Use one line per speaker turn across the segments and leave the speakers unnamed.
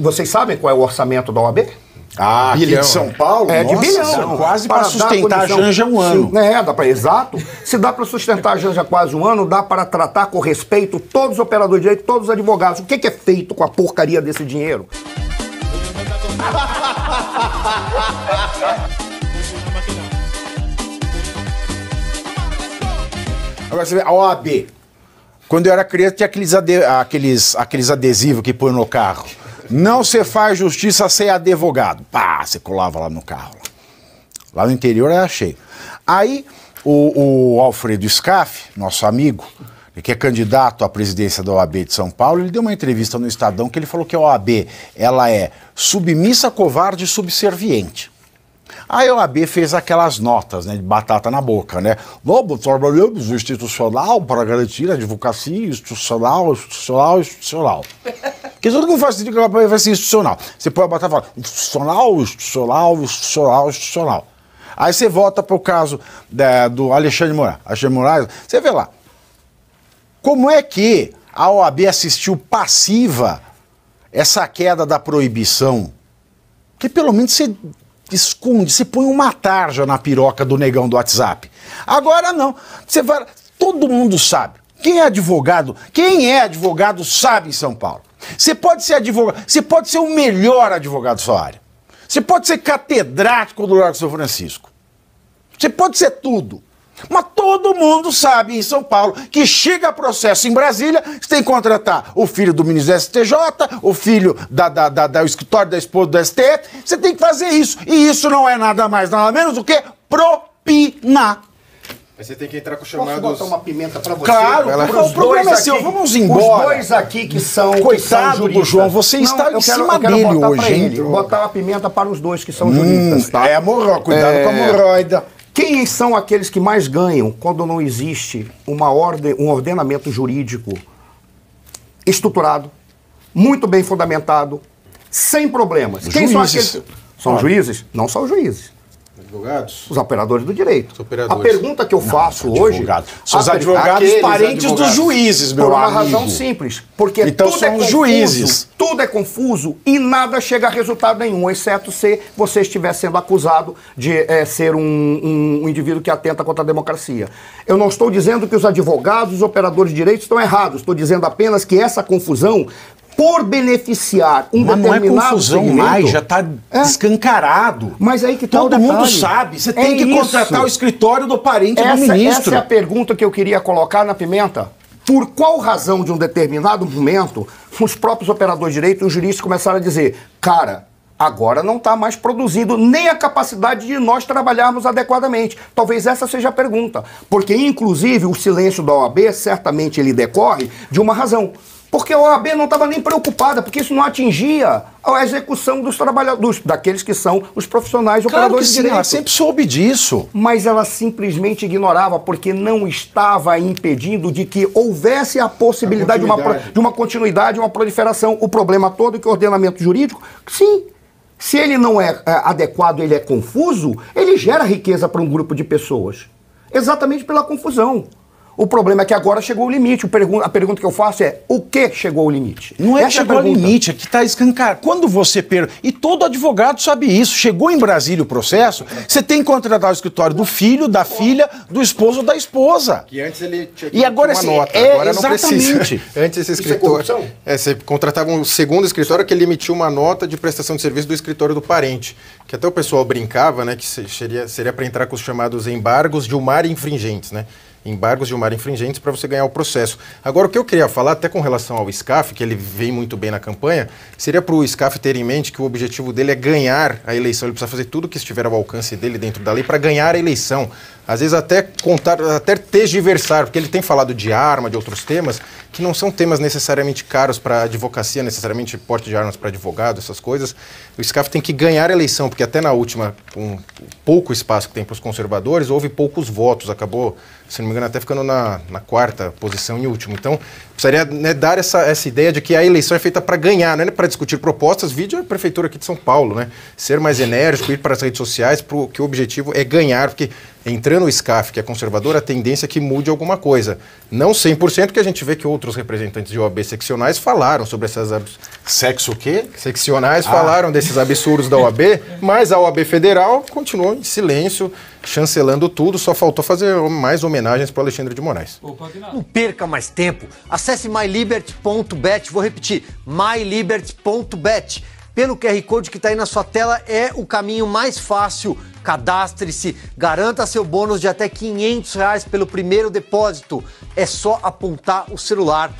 Vocês sabem qual é o orçamento da OAB? Ah, ah bilhão. aqui é de São Paulo? É, Nossa, de bilhão. É quase para sustentar a Janja um ano. Sim, é, dá para, exato. Se dá para sustentar a Janja quase um ano, dá para tratar com respeito todos os operadores de direito, todos os advogados. O que, que é feito com a porcaria desse dinheiro?
Agora você vê a OAB. Quando eu era criança, tinha aqueles, ade aqueles, aqueles adesivos que põe no carro. Não se faz justiça sem advogado. Pá, você colava lá no carro. Lá, lá no interior era cheio. Aí o, o Alfredo Scaff, nosso amigo, que é candidato à presidência da OAB de São Paulo, ele deu uma entrevista no Estadão que ele falou que a OAB ela é submissa, covarde e subserviente. Aí a OAB fez aquelas notas né, de batata na boca, né? Lobo, trabalhamos institucional para garantir a advocacia institucional, institucional, institucional. Porque tudo que eu faço de campanha vai ser institucional. Você pode botar e falar institucional, institucional, institucional, institucional. Aí você volta para o caso da, do Alexandre Moraes. Alexandre Moraes, você vê lá. Como é que a OAB assistiu passiva essa queda da proibição? Que pelo menos você esconde, você põe uma tarja na piroca do negão do WhatsApp. Agora não. Você vai. Todo mundo sabe. Quem é advogado, quem é advogado sabe em São Paulo. Você pode ser advogado, você pode ser o melhor advogado da sua área. Você pode ser catedrático do Largo São Francisco. Você pode ser tudo. Mas todo mundo sabe em São Paulo que chega a processo em Brasília, você tem que contratar o filho do ministro do STJ, o filho da, da, da, da, do escritório da esposa do STF, você tem que fazer isso. E isso não é nada mais, nada menos do que propinar.
Aí você tem que entrar com o chamado. Posso botar uma pimenta pra você? Claro, Ela... o problema é seu, vamos embora. Os dois
aqui que são. Coitado que são do João, você não, está em quero, cima dele hoje, hein? Ele, botar uma pimenta para os dois que são hum, juristas, tá? É morro cuidado é... com a hemorroida. Quem são aqueles que mais ganham quando não existe uma ordem, um ordenamento jurídico estruturado, muito bem fundamentado, sem problemas? Juízes. Quem são aqueles? São ah. juízes? Não são juízes advogados? Os operadores do direito. Os operadores. A pergunta que eu faço não, hoje. São os advogados parentes advogados. dos juízes, meu Por uma amigo. razão simples. Porque então tudo é são é confuso, juízes. Tudo é confuso e nada chega a resultado nenhum, exceto se você estiver sendo acusado de é, ser um, um, um indivíduo que atenta contra a democracia. Eu não estou dizendo que os advogados, os operadores de direito estão errados. Estou dizendo apenas que essa confusão por beneficiar um Mas não é confusão segmento, mais, já está é. escancarado. Mas aí que tá Todo mundo sabe, você tem é que isso. contratar o escritório
do parente essa, do ministro. Essa é a
pergunta que eu queria colocar na Pimenta. Por qual razão de um determinado momento os próprios operadores de direito e os juristas começaram a dizer, cara, agora não está mais produzindo nem a capacidade de nós trabalharmos adequadamente. Talvez essa seja a pergunta, porque inclusive o silêncio da OAB certamente ele decorre de uma razão. Porque a OAB não estava nem preocupada, porque isso não atingia a execução dos trabalhadores, daqueles que são os profissionais claro operadores que sim, de direito. Ela sempre soube disso. Mas ela simplesmente ignorava, porque não estava impedindo de que houvesse a possibilidade a de, uma, de uma continuidade, uma proliferação. O problema todo é que o ordenamento jurídico, sim, se ele não é, é, adequado, ele é confuso, ele gera riqueza para um grupo de pessoas. Exatamente pela confusão. O problema é que agora chegou o limite. A pergunta que eu faço é: o que chegou ao limite? Não é Essa é chegou o ao limite, é que está escancarado.
Quando você perde. E todo advogado sabe isso. Chegou em Brasília o processo, você tem que contratar o escritório do filho, da filha, do esposo ou da esposa.
Que antes ele tinha que E agora assim, nota. É, agora exatamente. não precisa. Antes esse escritório. Isso é, é, você contratava um segundo escritório que ele emitiu uma nota de prestação de serviço do escritório do parente que até o pessoal brincava, né, que seria seria para entrar com os chamados embargos de mar infringentes, né? Embargos de mar infringentes para você ganhar o processo. Agora, o que eu queria falar, até com relação ao SCAF, que ele vem muito bem na campanha, seria para o SCAF ter em mente que o objetivo dele é ganhar a eleição. Ele precisa fazer tudo o que estiver ao alcance dele dentro da lei para ganhar a eleição às vezes até contar, até tergiversar, porque ele tem falado de arma, de outros temas, que não são temas necessariamente caros para advocacia, necessariamente porte de armas para advogado, essas coisas. O SCAF tem que ganhar a eleição, porque até na última, com pouco espaço que tem para os conservadores, houve poucos votos, acabou se não me engano, até ficando na, na quarta posição e último. Então, precisaria né, dar essa, essa ideia de que a eleição é feita para ganhar, não é para discutir propostas, vídeo a é prefeitura aqui de São Paulo, né? Ser mais enérgico, ir para as redes sociais, pro, que o objetivo é ganhar, porque entrando o SCAF, que é conservador, a tendência é que mude alguma coisa. Não 100%, que a gente vê que outros representantes de OAB seccionais falaram sobre essas... Abs... Sexo o quê? Seccionais ah. falaram desses absurdos da OAB, mas a OAB federal continuou em silêncio, chancelando tudo, só faltou fazer mais homenagens para Alexandre de Moraes.
Não perca mais tempo. Acesse mylibert.bet, vou repetir, mylibert.bet. Pelo QR Code que está aí na sua tela é o caminho mais fácil. Cadastre-se, garanta seu bônus de até 500 reais pelo primeiro depósito. É só apontar o celular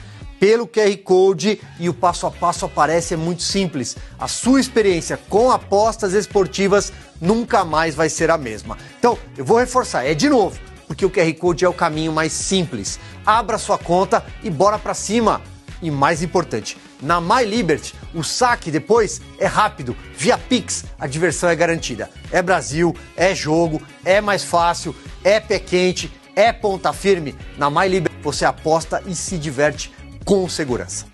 pelo QR Code e o passo a passo aparece, é muito simples. A sua experiência com apostas esportivas nunca mais vai ser a mesma. Então, eu vou reforçar, é de novo, porque o QR Code é o caminho mais simples. Abra sua conta e bora pra cima! E mais importante, na Liberty o saque depois é rápido, via Pix, a diversão é garantida. É Brasil, é jogo, é mais fácil, é pé quente, é ponta firme. Na Liberty você aposta e se diverte com segurança.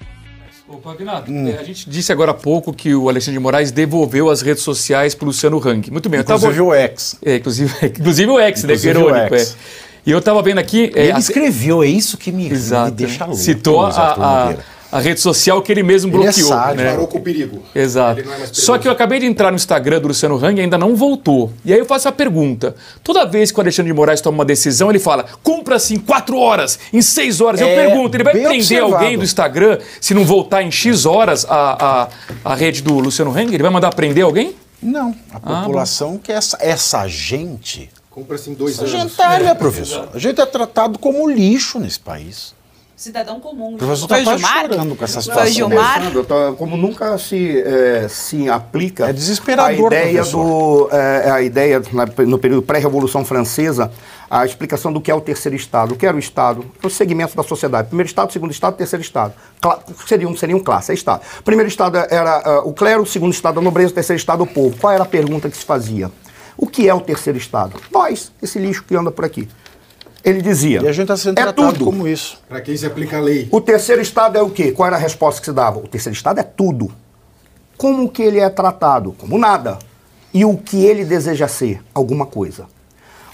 Opa, Pagnato,
hum. É, a gente disse agora há pouco que o Alexandre de Moraes devolveu as redes sociais para o Luciano Hang. Muito bem. Inclusive tava... o ex. É, inclusive, inclusive o ex, né, inclusive né? Verônico, é. E eu estava vendo aqui... É, ele escreveu, é isso que me, me deixa louco. Citou a, a, a rede social que ele mesmo ele é bloqueou. É né? parou com o perigo. Exato. É Só que eu acabei de entrar no Instagram do Luciano Hang e ainda não voltou. E aí eu faço a pergunta. Toda vez que o Alexandre de Moraes toma uma decisão, ele fala, cumpra-se em assim, quatro horas, em seis horas. É, eu pergunto, ele vai prender observado. alguém do Instagram se não voltar em X horas a, a, a rede
do Luciano Hang? Ele vai mandar prender alguém? Não. A ah, população que essa, essa gente... Compra-se assim em dois essa anos. Gentalha, tá, é, né, professor. A gente é tratado como lixo nesse país
cidadão comum. você está chorando com essa situação. Foi Gilmar.
Como nunca se, é, se aplica é desesperador, a ideia, do, é, é, a ideia no período pré-revolução francesa, a explicação do que é o terceiro Estado. O que era o Estado? o segmento da sociedade. Primeiro Estado, segundo Estado, terceiro Estado. Cla seriam, seriam classe, é Estado. Primeiro Estado era uh, o clero, segundo Estado a nobreza, terceiro Estado o povo. Qual era a pergunta que se fazia? O que é o terceiro Estado? Nós, esse lixo que anda por aqui. Ele dizia. E a gente está sendo é tudo. como isso. Para quem se aplica a lei. O terceiro Estado é o quê? Qual era a resposta que se dava? O terceiro Estado é tudo. Como que ele é tratado? Como nada. E o que ele deseja ser? Alguma coisa.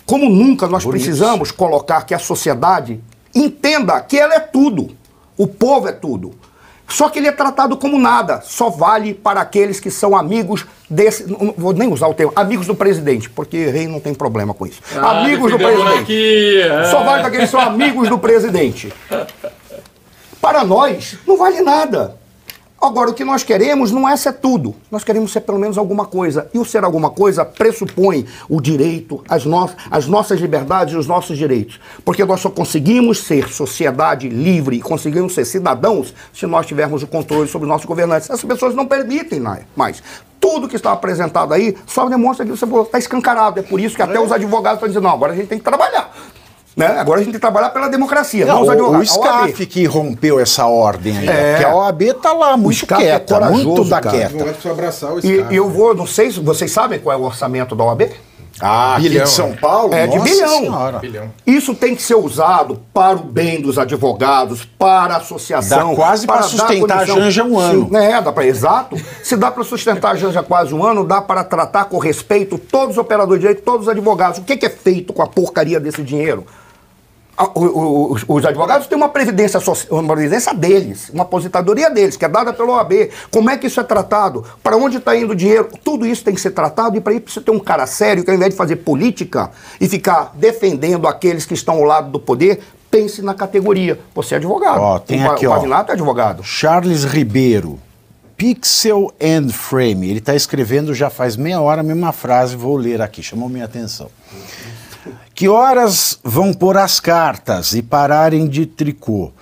Como nunca nós Bonito. precisamos colocar que a sociedade entenda que ela é tudo. O povo é tudo. Só que ele é tratado como nada, só vale para aqueles que são amigos desse. Não vou nem usar o termo, amigos do presidente, porque rei não tem problema com isso. Ah, amigos do presidente. É. Só vale para aqueles que são amigos do presidente. Para nós, não vale nada. Agora, o que nós queremos não é ser tudo. Nós queremos ser pelo menos alguma coisa. E o ser alguma coisa pressupõe o direito, as, no as nossas liberdades e os nossos direitos. Porque nós só conseguimos ser sociedade livre, conseguimos ser cidadãos, se nós tivermos o controle sobre os nossos governantes. Essas pessoas não permitem mais tudo que está apresentado aí só demonstra que você está escancarado. É por isso que até é. os advogados estão dizendo, não, agora a gente tem que trabalhar. Né? Agora a gente tem que trabalhar pela democracia, não, não os advogados. O SCAF que rompeu essa ordem aí, é. porque a OAB está lá muito é quieta, é muito da Abraçar o SCAF, e eu né? vou, não sei, vocês sabem qual é o orçamento da OAB? Ah, é bilhão. de São Paulo? É, Nossa de bilhão. Senhora. Isso tem que ser usado para o bem dos advogados, para a associação. Dá quase para, sustentar a Janja um ano. Sim, é, dá para, exato. Se dá para sustentar a Janja quase um ano, dá para tratar com respeito todos os operadores de direito, todos os advogados. O que, que é feito com a porcaria desse dinheiro? Ah, os, advogados têm uma previdência, uma previdência deles, uma aposentadoria deles, que é dada pela OAB. Como é que isso é tratado? Para onde está indo o dinheiro? Tudo isso tem que ser tratado e para isso precisa ter um cara sério que, ao invés de fazer política e ficar defendendo aqueles que estão ao lado do poder, pense na categoria. Você é advogado. Ó, tem o, aqui, o Pavinato é advogado. Charles
Ribeiro.
Pixel and
Frame. Ele está escrevendo já faz meia hora a mesma frase, vou ler aqui, chamou minha atenção. Que horas vão pôr as cartas e pararem de tricô?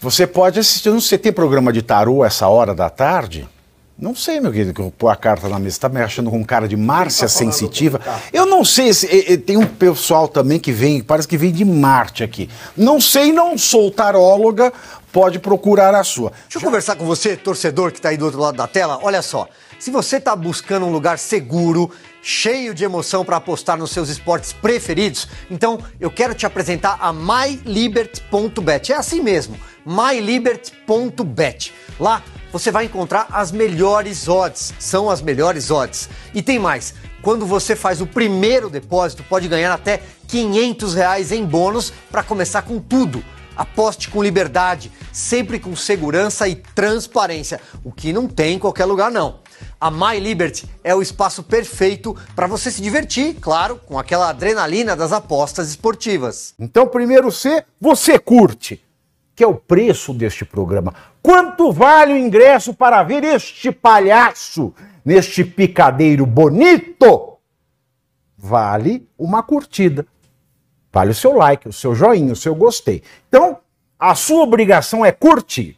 Você pode assistir, não sei, tem programa de tarô essa hora da tarde? Não sei, meu querido, que eu pôr a carta na mesa. Você tá me achando com cara de Márcia tá sensitiva? Eu não sei, tem um pessoal também que vem, parece que vem de Marte aqui. Não sei, não sou taróloga,
pode procurar a sua. Deixa eu conversar com você, torcedor que está aí do outro lado da tela. Olha só, se você está buscando um lugar seguro, cheio de emoção para apostar nos seus esportes preferidos, então eu quero te apresentar a mylibert.bet. É assim mesmo, mylibert.bet. Lá você vai encontrar as melhores odds, são as melhores odds. E tem mais, quando você faz o primeiro depósito, pode ganhar até 500 reais em bônus para começar com tudo. Aposte com liberdade, sempre com segurança e transparência, o que não tem em qualquer lugar não. A My Liberty é o espaço perfeito para você se divertir, claro, com aquela adrenalina das apostas esportivas. Então, primeiro C, você curte,
que é o preço deste programa. Quanto vale o ingresso para ver este palhaço neste picadeiro bonito? Vale uma curtida. Vale o seu like, o seu joinha, o seu gostei. Então, a sua obrigação é curtir.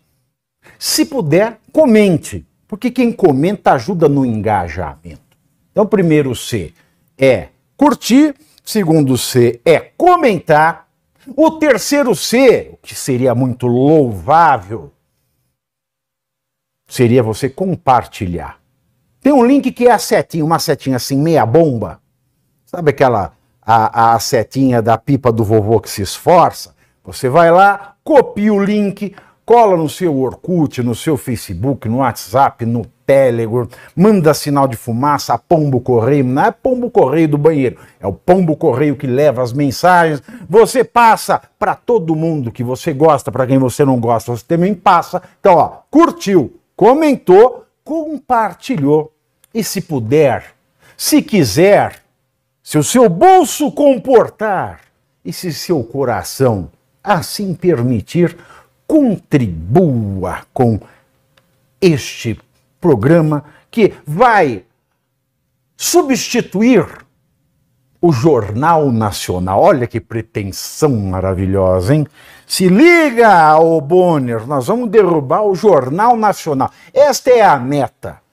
Se puder, comente porque quem comenta ajuda no engajamento. Então, primeiro C é curtir, segundo C é comentar, o terceiro C, o que seria muito louvável, seria você compartilhar. Tem um link que é a setinha, uma setinha assim, meia bomba. Sabe aquela a, a setinha da pipa do vovô que se esforça? Você vai lá, copia o link, cola no seu Orkut, no seu Facebook, no WhatsApp, no Telegram, manda sinal de fumaça a pombo correio, não é pombo correio do banheiro, é o pombo correio que leva as mensagens. Você passa para todo mundo que você gosta, para quem você não gosta, você também passa. Então, ó, curtiu, comentou, compartilhou. E se puder, se quiser, se o seu bolso comportar e se seu coração assim permitir, contribua com este programa que vai substituir o Jornal Nacional. Olha que pretensão maravilhosa, hein? Se liga, ô Bonner, nós vamos derrubar o Jornal Nacional. Esta é a meta.